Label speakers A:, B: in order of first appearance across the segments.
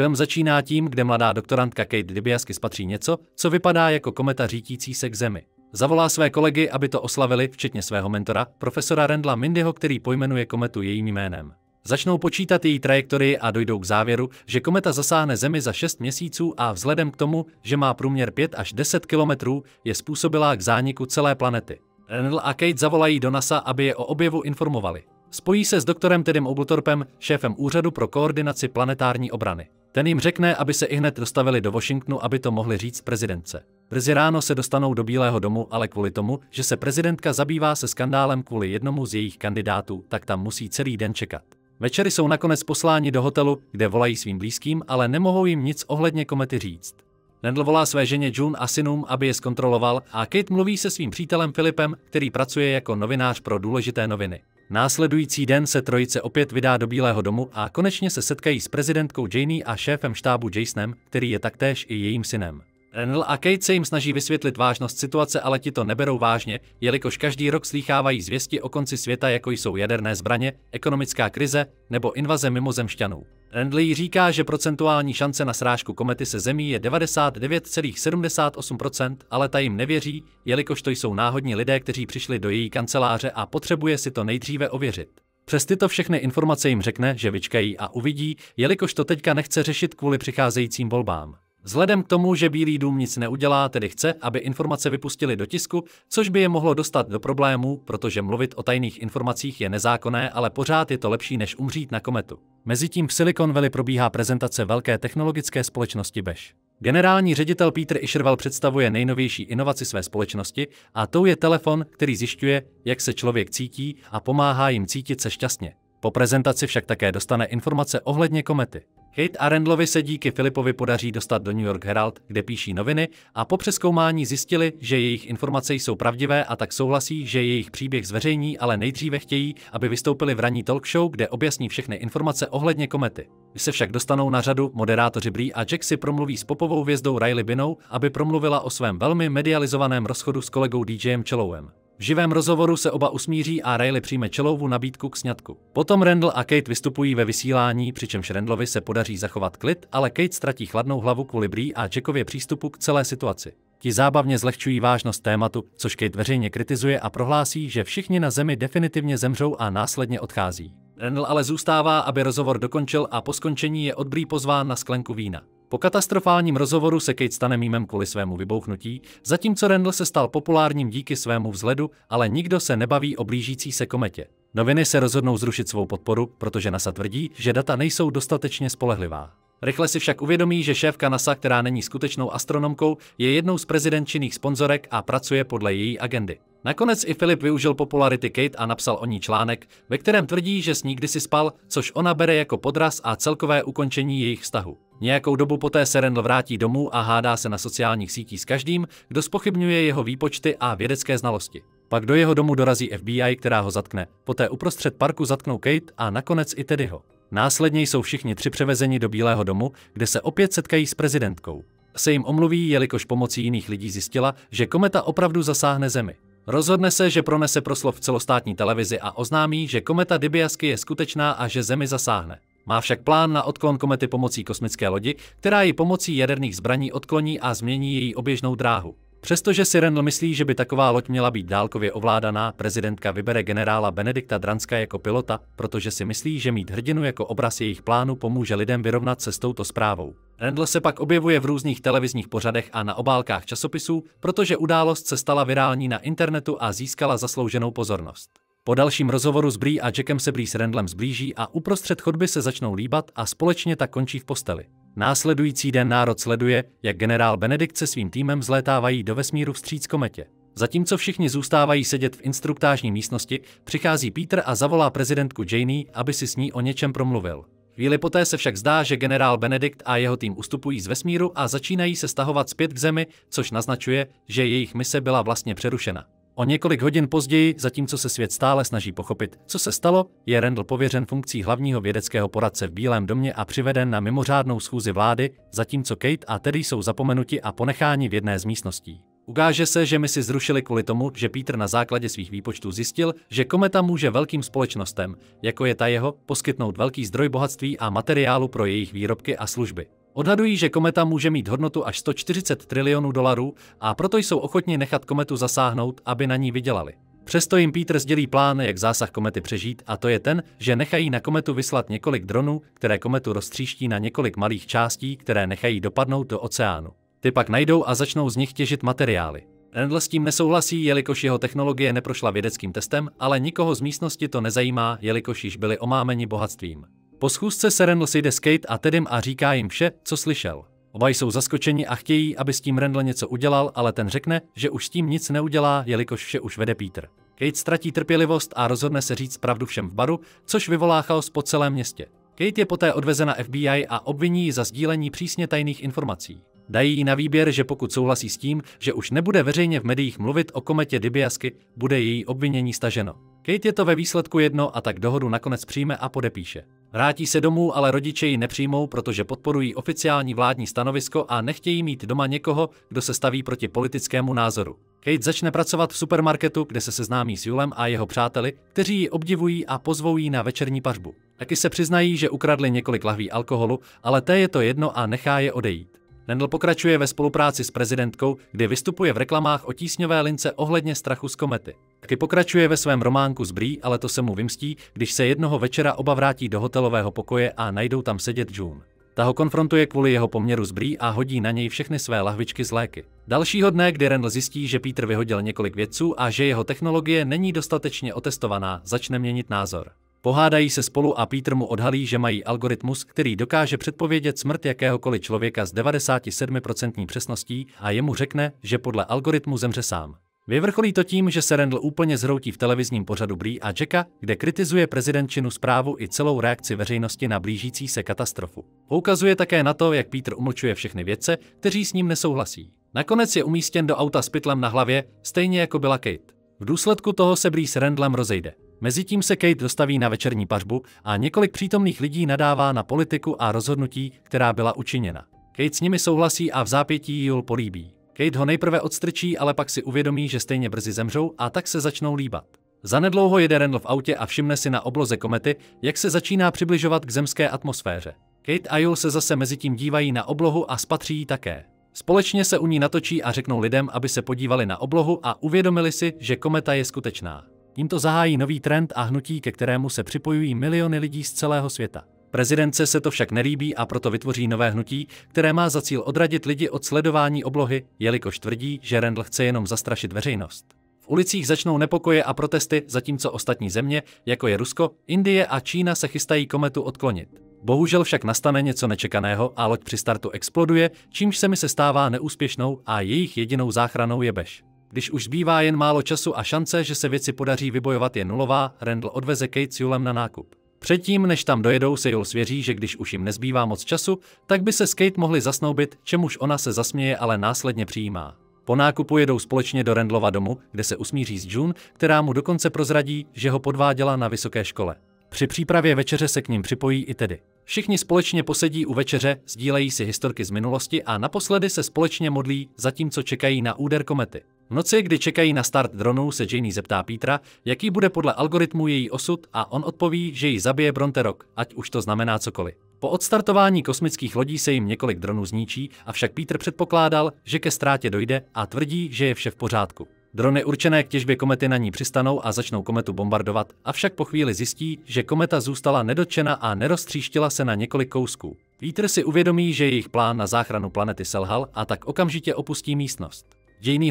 A: Film začíná tím, kde mladá doktorantka Kate Dibiasky spatří něco, co vypadá jako kometa řítící se k Zemi. Zavolá své kolegy, aby to oslavili, včetně svého mentora, profesora Rendla Mindyho, který pojmenuje kometu jejím jménem. Začnou počítat její trajektorii a dojdou k závěru, že kometa zasáhne Zemi za 6 měsíců a vzhledem k tomu, že má průměr 5 až 10 kilometrů, je způsobilá k zániku celé planety. Rendl a Kate zavolají do NASA, aby je o objevu informovali. Spojí se s doktorem Tedem Oglutorpem, šéfem Úřadu pro koordinaci planetární obrany. Ten jim řekne, aby se ihned dostavili do Washingtonu, aby to mohli říct prezidentce. Brzy ráno se dostanou do Bílého domu, ale kvůli tomu, že se prezidentka zabývá se skandálem kvůli jednomu z jejich kandidátů, tak tam musí celý den čekat. Večery jsou nakonec posláni do hotelu, kde volají svým blízkým, ale nemohou jim nic ohledně komety říct. Nedl volá své ženě June a synům, aby je zkontroloval, a Kate mluví se svým přítelem Filipem, který pracuje jako novinář pro důležité noviny. Následující den se trojice opět vydá do Bílého domu a konečně se setkají s prezidentkou Janey a šéfem štábu Jasonem, který je taktéž i jejím synem. Renl a Kate se jim snaží vysvětlit vážnost situace, ale ti to neberou vážně, jelikož každý rok slýchávají zvěsti o konci světa, jako jsou jaderné zbraně, ekonomická krize nebo invaze mimozemšťanů. Endley říká, že procentuální šance na srážku komety se Zemí je 99,78%, ale ta jim nevěří, jelikož to jsou náhodní lidé, kteří přišli do její kanceláře a potřebuje si to nejdříve ověřit. Přes tyto všechny informace jim řekne, že vyčkají a uvidí, jelikož to teďka nechce řešit kvůli přicházejícím volbám. Vzhledem k tomu, že Bílý dům nic neudělá, tedy chce, aby informace vypustili do tisku, což by je mohlo dostat do problémů, protože mluvit o tajných informacích je nezákonné, ale pořád je to lepší, než umřít na kometu. Mezitím v Silicon Valley probíhá prezentace velké technologické společnosti Beš. Generální ředitel Peter Isherwell představuje nejnovější inovaci své společnosti a tou je telefon, který zjišťuje, jak se člověk cítí a pomáhá jim cítit se šťastně. Po prezentaci však také dostane informace ohledně komety. Kate Arendlovi se díky Filipovi podaří dostat do New York Herald, kde píší noviny a po přeskoumání zjistili, že jejich informace jsou pravdivé a tak souhlasí, že jejich příběh zveřejní, ale nejdříve chtějí, aby vystoupili v ranní talk show, kde objasní všechny informace ohledně komety. Když se však dostanou na řadu, moderátoři Brie a Jack si promluví s popovou hvězdou Riley Binou, aby promluvila o svém velmi medializovaném rozchodu s kolegou DJem Chelowem. V živém rozhovoru se oba usmíří a Riley přijme čelovu nabídku k sňatku. Potom Randall a Kate vystupují ve vysílání, přičemž Randallovi se podaří zachovat klid, ale Kate ztratí chladnou hlavu kvůli Bree a Jackově přístupu k celé situaci. Ti zábavně zlehčují vážnost tématu, což Kate veřejně kritizuje a prohlásí, že všichni na Zemi definitivně zemřou a následně odchází. Randall ale zůstává, aby rozhovor dokončil a po skončení je od Bree pozván na sklenku vína. Po katastrofálním rozhovoru se Kate stane mýmem kvůli svému vybouchnutí, zatímco Randall se stal populárním díky svému vzhledu, ale nikdo se nebaví o blížící se kometě. Noviny se rozhodnou zrušit svou podporu, protože NASA tvrdí, že data nejsou dostatečně spolehlivá. Rychle si však uvědomí, že šéfka NASA, která není skutečnou astronomkou, je jednou z prezidentčinných sponzorek a pracuje podle její agendy. Nakonec i Filip využil popularity Kate a napsal o ní článek, ve kterém tvrdí, že s ní kdysi spal, což ona bere jako podraz a celkové ukončení jejich vztahu. Nějakou dobu poté se Randall vrátí domů a hádá se na sociálních sítích s každým, kdo spochybňuje jeho výpočty a vědecké znalosti. Pak do jeho domu dorazí FBI, která ho zatkne. Poté uprostřed parku zatknou Kate a nakonec i Teddyho. Následně jsou všichni tři převezeni do Bílého domu, kde se opět setkají s prezidentkou. Se jim omluví, jelikož pomocí jiných lidí zjistila, že kometa opravdu zasáhne Zemi. Rozhodne se, že pronese proslov v celostátní televizi a oznámí, že kometa Dibiasky je skutečná a že Zemi zasáhne. Má však plán na odklon komety pomocí kosmické lodi, která ji pomocí jaderných zbraní odkloní a změní její oběžnou dráhu. Přestože si Rendl myslí, že by taková loď měla být dálkově ovládaná, prezidentka vybere generála Benedikta Dranska jako pilota, protože si myslí, že mít hrdinu jako obraz jejich plánu pomůže lidem vyrovnat se s touto zprávou. Rendl se pak objevuje v různých televizních pořadech a na obálkách časopisů, protože událost se stala virální na internetu a získala zaslouženou pozornost. Po dalším rozhovoru s Brí a Jackem se Brí s Rendlem zblíží a uprostřed chodby se začnou líbat a společně tak končí v posteli. Následující den národ sleduje, jak generál Benedikt se svým týmem zlétávají do vesmíru vstříc kometě. Zatímco všichni zůstávají sedět v instruktážní místnosti, přichází Peter a zavolá prezidentku Janey, aby si s ní o něčem promluvil. Chvíli poté se však zdá, že generál Benedikt a jeho tým ustupují z vesmíru a začínají se stahovat zpět k zemi, což naznačuje, že jejich mise byla vlastně přerušena. O několik hodin později, zatímco se svět stále snaží pochopit, co se stalo, je Randall pověřen funkcí hlavního vědeckého poradce v Bílém domě a přiveden na mimořádnou schůzi vlády, zatímco Kate a Terry jsou zapomenuti a ponecháni v jedné z místností. Ukáže se, že my si zrušili kvůli tomu, že Peter na základě svých výpočtů zjistil, že kometa může velkým společnostem, jako je ta jeho, poskytnout velký zdroj bohatství a materiálu pro jejich výrobky a služby. Odhadují, že kometa může mít hodnotu až 140 trilionů dolarů a proto jsou ochotni nechat kometu zasáhnout, aby na ní vydělali. Přesto jim Peter sdělí plán, jak zásah komety přežít, a to je ten, že nechají na kometu vyslat několik dronů, které kometu roztříští na několik malých částí, které nechají dopadnout do oceánu. Ty pak najdou a začnou z nich těžit materiály. Randall s tím nesouhlasí, jelikož jeho technologie neprošla vědeckým testem, ale nikoho z místnosti to nezajímá, jelikož již byli omámeni bohatstvím. Po schůzce se Randall sejde s Kate a Tedem a říká jim vše, co slyšel. Oba jsou zaskočeni a chtějí, aby s tím Randall něco udělal, ale ten řekne, že už s tím nic neudělá, jelikož vše už vede Peter. Kate ztratí trpělivost a rozhodne se říct pravdu všem v baru, což vyvolá chaos po celém městě. Kate je poté odvezena FBI a obviní ji za sdílení přísně tajných informací. Dají jí na výběr, že pokud souhlasí s tím, že už nebude veřejně v médiích mluvit o kometě Dibiasky, bude její obvinění staženo. Kate je to ve výsledku jedno a tak dohodu nakonec přijme a podepíše. Vrátí se domů, ale rodiče ji nepřijmou, protože podporují oficiální vládní stanovisko a nechtějí mít doma někoho, kdo se staví proti politickému názoru. Kate začne pracovat v supermarketu, kde se seznámí s Julem a jeho přáteli, kteří ji obdivují a pozvou ji na večerní pařbu. Taky se přiznají, že ukradli několik lahví alkoholu, ale té je to jedno a nechá je odejít. Nendl pokračuje ve spolupráci s prezidentkou, kdy vystupuje v reklamách o tísňové lince ohledně strachu z komety. Taky pokračuje ve svém románku s Brí, ale to se mu vymstí, když se jednoho večera oba vrátí do hotelového pokoje a najdou tam sedět June. Ta ho konfrontuje kvůli jeho poměru s Brí a hodí na něj všechny své lahvičky z léky. Dalšího dne, kdy Randall zjistí, že Peter vyhodil několik vědců a že jeho technologie není dostatečně otestovaná, začne měnit názor. Pohádají se spolu a Peter mu odhalí, že mají algoritmus, který dokáže předpovědět smrt jakéhokoliv člověka s 97% přesností a jemu řekne, že podle algoritmu zemře sám. Vyvrcholí to tím, že se Randall úplně zhroutí v televizním pořadu Brý a Jacka, kde kritizuje prezidentčinu zprávu i celou reakci veřejnosti na blížící se katastrofu. Poukazuje také na to, jak Peter umlčuje všechny vědce, kteří s ním nesouhlasí. Nakonec je umístěn do auta s pytlem na hlavě, stejně jako byla Kate. V důsledku toho se Brý s Randlem rozejde. Mezitím se Kate dostaví na večerní pařbu a několik přítomných lidí nadává na politiku a rozhodnutí, která byla učiněna. Kate s nimi souhlasí a v zápětí Jul políbí. Kate ho nejprve odstrčí, ale pak si uvědomí, že stejně brzy zemřou a tak se začnou líbat. Zanedlouho jede Randall v autě a všimne si na obloze komety, jak se začíná přibližovat k zemské atmosféře. Kate a Jul se zase mezitím dívají na oblohu a spatří ji také. Společně se u ní natočí a řeknou lidem, aby se podívali na oblohu a uvědomili si, že kometa je skutečná. Tímto zahájí nový trend a hnutí, ke kterému se připojují miliony lidí z celého světa. Prezidence se to však nelíbí a proto vytvoří nové hnutí, které má za cíl odradit lidi od sledování oblohy, jelikož tvrdí, že Rendl chce jenom zastrašit veřejnost. V ulicích začnou nepokoje a protesty, zatímco ostatní země, jako je Rusko, Indie a Čína, se chystají kometu odklonit. Bohužel však nastane něco nečekaného a loď při startu exploduje, čímž se mi se stává neúspěšnou a jejich jedinou záchranou je bež. Když už zbývá jen málo času a šance, že se věci podaří vybojovat je nulová, Randall odveze Kate s Julem na nákup. Předtím, než tam dojedou, se Jul svěří, že když už jim nezbývá moc času, tak by se s Kate mohli zasnoubit, čemuž ona se zasměje, ale následně přijímá. Po nákupu jedou společně do Rendlova domu, kde se usmíří s June, která mu dokonce prozradí, že ho podváděla na vysoké škole. Při přípravě večeře se k ním připojí i tedy. Všichni společně posedí u večeře, sdílejí si historky z minulosti a naposledy se společně modlí, zatímco čekají na úder komety. V noci, kdy čekají na start dronů, se Janey zeptá Petra, jaký bude podle algoritmu její osud a on odpoví, že ji zabije Bronterok, ať už to znamená cokoliv. Po odstartování kosmických lodí se jim několik dronů zničí, avšak Peter předpokládal, že ke ztrátě dojde a tvrdí, že je vše v pořádku. Drony určené k těžbě komety na ní přistanou a začnou kometu bombardovat, avšak po chvíli zjistí, že kometa zůstala nedotčena a neroztříštila se na několik kousků. Peter si uvědomí, že jejich plán na záchranu planety selhal a tak okamžitě opustí místnost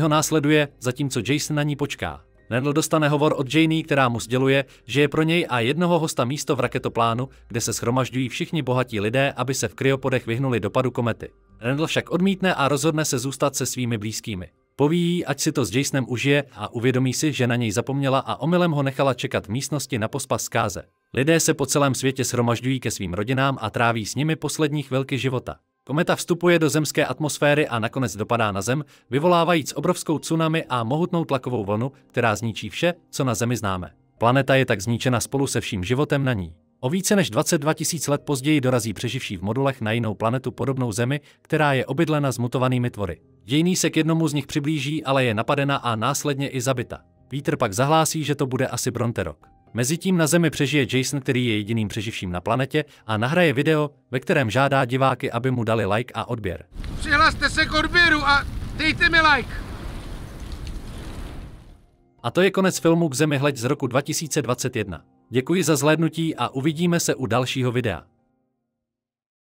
A: ho následuje, zatímco Jason na ní počká. Nedl dostane hovor od Janey, která mu sděluje, že je pro něj a jednoho hosta místo v raketoplánu, kde se schromažďují všichni bohatí lidé, aby se v kryopodech vyhnuli dopadu komety. Nedl však odmítne a rozhodne se zůstat se svými blízkými. Poví jí, ať si to s Jasonem užije a uvědomí si, že na něj zapomněla a omylem ho nechala čekat v místnosti na pospas zkáze. Lidé se po celém světě shromažďují ke svým rodinám a tráví s nimi poslední chvilky života. Kometa vstupuje do zemské atmosféry a nakonec dopadá na Zem, vyvolávajíc obrovskou tsunami a mohutnou tlakovou vlnu, která zničí vše, co na Zemi známe. Planeta je tak zničena spolu se vším životem na ní. O více než 22 tisíc let později dorazí přeživší v modulech na jinou planetu podobnou Zemi, která je obydlena zmutovanými tvory. Dějný se k jednomu z nich přiblíží, ale je napadena a následně i zabita. Vítr pak zahlásí, že to bude asi Bronterok. Mezitím na Zemi přežije Jason, který je jediným přeživším na planetě, a nahraje video, ve kterém žádá diváky, aby mu dali like a odběr. Přihlaste se k odběru a dejte mi like! A to je konec filmu K zemi hleď z roku 2021. Děkuji za zhlédnutí a uvidíme se u dalšího videa.